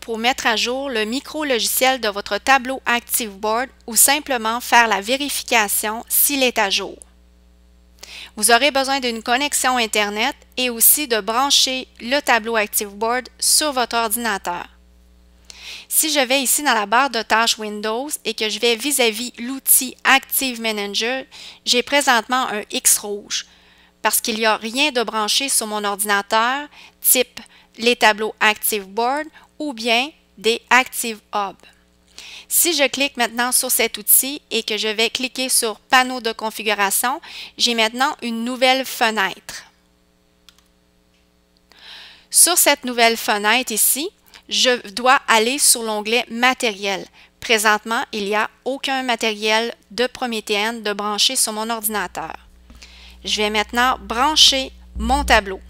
pour mettre à jour le micro-logiciel de votre tableau ActiveBoard ou simplement faire la vérification s'il est à jour. Vous aurez besoin d'une connexion Internet et aussi de brancher le tableau ActiveBoard sur votre ordinateur. Si je vais ici dans la barre de tâches Windows et que je vais vis-à-vis l'outil Active Manager, j'ai présentement un X rouge parce qu'il n'y a rien de branché sur mon ordinateur type les tableaux Active Board ou bien des Active Hub. Si je clique maintenant sur cet outil et que je vais cliquer sur Panneau de configuration, j'ai maintenant une nouvelle fenêtre. Sur cette nouvelle fenêtre ici, je dois aller sur l'onglet Matériel. Présentement, il n'y a aucun matériel de Promethean de brancher sur mon ordinateur. Je vais maintenant brancher mon tableau.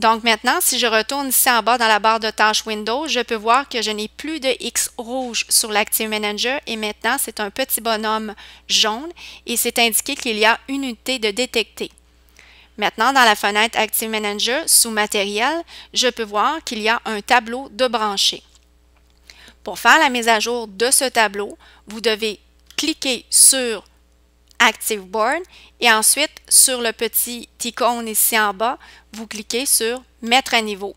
Donc maintenant, si je retourne ici en bas dans la barre de tâches Windows, je peux voir que je n'ai plus de X rouge sur l'Active Manager et maintenant c'est un petit bonhomme jaune et c'est indiqué qu'il y a une unité de détecter. Maintenant, dans la fenêtre Active Manager, sous Matériel, je peux voir qu'il y a un tableau de branchés. Pour faire la mise à jour de ce tableau, vous devez cliquer sur Active Board et ensuite sur le petit icône ici en bas, vous cliquez sur Mettre à niveau.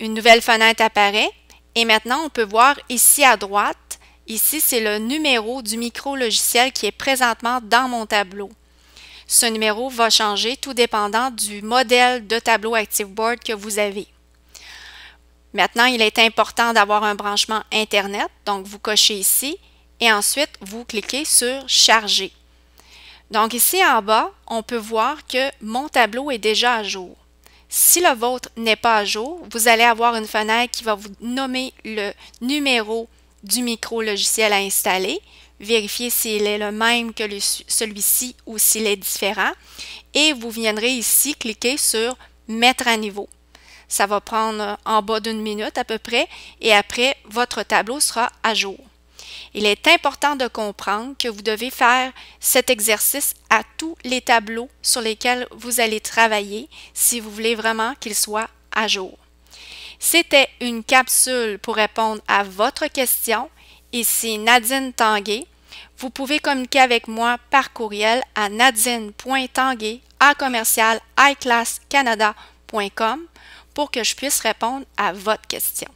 Une nouvelle fenêtre apparaît et maintenant on peut voir ici à droite, ici c'est le numéro du micro-logiciel qui est présentement dans mon tableau. Ce numéro va changer tout dépendant du modèle de tableau ActiveBoard que vous avez. Maintenant, il est important d'avoir un branchement Internet, donc vous cochez ici et ensuite vous cliquez sur Charger. Donc ici en bas, on peut voir que mon tableau est déjà à jour. Si le vôtre n'est pas à jour, vous allez avoir une fenêtre qui va vous nommer le numéro du micro-logiciel à installer, vérifier s'il est le même que celui-ci ou s'il est différent, et vous viendrez ici cliquer sur Mettre à niveau. Ça va prendre en bas d'une minute à peu près, et après, votre tableau sera à jour il est important de comprendre que vous devez faire cet exercice à tous les tableaux sur lesquels vous allez travailler si vous voulez vraiment qu'il soit à jour. C'était une capsule pour répondre à votre question. Ici Nadine Tanguay. Vous pouvez communiquer avec moi par courriel à nadine.tanguay à commercial pour que je puisse répondre à votre question.